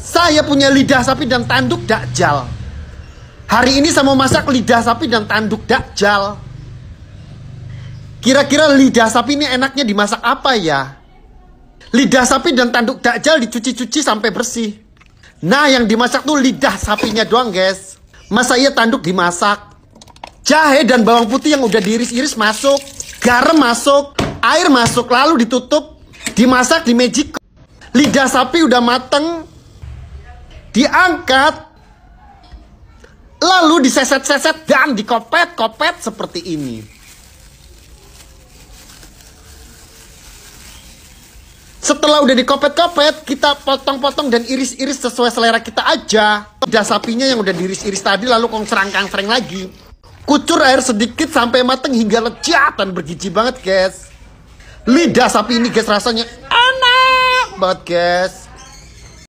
Saya punya lidah sapi dan tanduk dakjal. Hari ini saya mau masak lidah sapi dan tanduk dakjal. Kira-kira lidah sapi ini enaknya dimasak apa ya? Lidah sapi dan tanduk dakjal dicuci-cuci sampai bersih. Nah, yang dimasak tuh lidah sapinya doang, guys. Masa iya tanduk dimasak? Jahe dan bawang putih yang udah diiris-iris masuk, garam masuk, air masuk lalu ditutup, dimasak di magic. Lidah sapi udah mateng, diangkat lalu diseset-seset dan dikopet-kopet seperti ini. Setelah udah dikopet-kopet, kita potong-potong dan iris-iris sesuai selera kita aja. Udah sapinya yang udah diiris-iris tadi lalu kong serang-kangsreng lagi. Kucur air sedikit sampai mateng hingga lecetan dan bergizi banget, guys. Lidah sapi ini, guys, rasanya enak banget, guys.